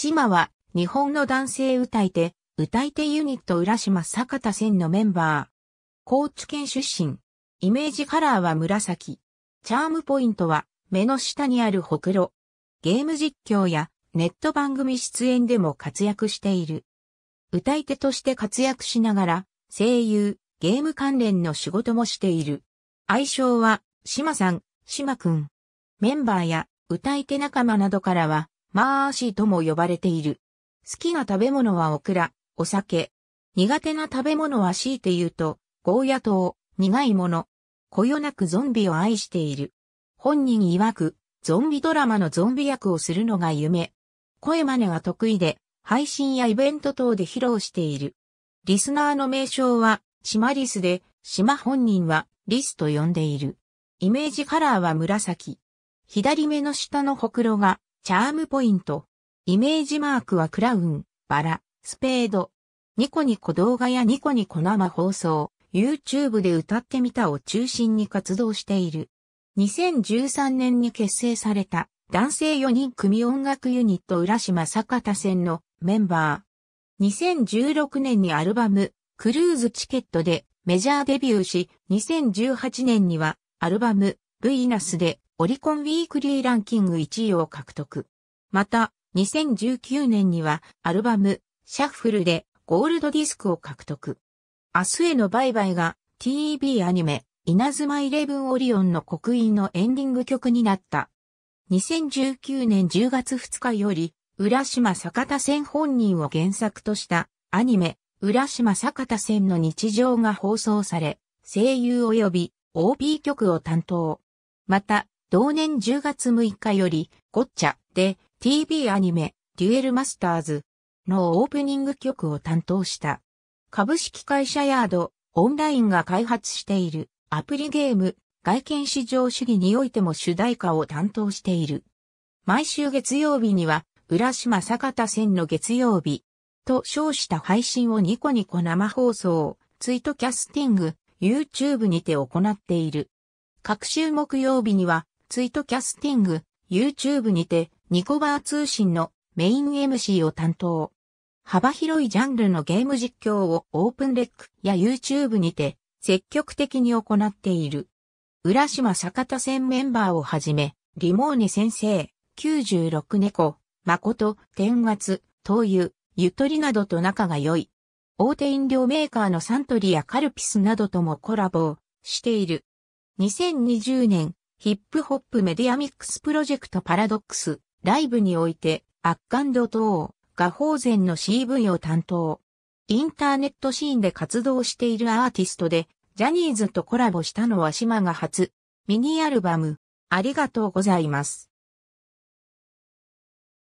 島は日本の男性歌い手、歌い手ユニット浦島坂田線のメンバー。高知県出身。イメージカラーは紫。チャームポイントは目の下にあるほくろ。ゲーム実況やネット番組出演でも活躍している。歌い手として活躍しながら声優、ゲーム関連の仕事もしている。愛称は島さん、島くん。メンバーや歌い手仲間などからはマーシーとも呼ばれている。好きな食べ物はオクラ、お酒。苦手な食べ物は強いて言うと、ゴーヤ糖、苦いもの。こよなくゾンビを愛している。本人曰く、ゾンビドラマのゾンビ役をするのが夢。声真似は得意で、配信やイベント等で披露している。リスナーの名称は、島リスで、島本人は、リスと呼んでいる。イメージカラーは紫。左目の下のほくろが、チャームポイント。イメージマークはクラウン、バラ、スペード。ニコニコ動画やニコニコ生放送、YouTube で歌ってみたを中心に活動している。2013年に結成された男性4人組音楽ユニット浦島坂田線のメンバー。2016年にアルバム、クルーズチケットでメジャーデビューし、2018年にはアルバム、ヴィーナスでオリコンウィークリーランキング1位を獲得。また、2019年にはアルバム、シャッフルでゴールドディスクを獲得。明日への売買が TEB アニメ、稲妻イレブンオリオンの刻印のエンディング曲になった。2019年10月2日より、浦島坂田線本人を原作としたアニメ、浦島坂田線の日常が放送され、声優及び OP 曲を担当。また、同年10月6日より、ゴッチャで TV アニメ、デュエルマスターズのオープニング曲を担当した。株式会社ヤード、オンラインが開発しているアプリゲーム、外見市場主義においても主題歌を担当している。毎週月曜日には、浦島坂田線の月曜日、と称した配信をニコニコ生放送、ツイートキャスティング、YouTube にて行っている。各週木曜日には、ツイートキャスティング、YouTube にて、ニコバー通信のメイン MC を担当。幅広いジャンルのゲーム実況をオープンレックや YouTube にて積極的に行っている。浦島坂田戦メンバーをはじめ、リモーニ先生、96猫、誠、天月、灯油、ゆとりなどと仲が良い。大手飲料メーカーのサントリーやカルピスなどともコラボをしている。2020年ヒップホップメディアミックスプロジェクトパラドックス、ライブにおいて、アッカンド等、が法前の CV を担当。インターネットシーンで活動しているアーティストで、ジャニーズとコラボしたのは島が初。ミニアルバム、ありがとうございます。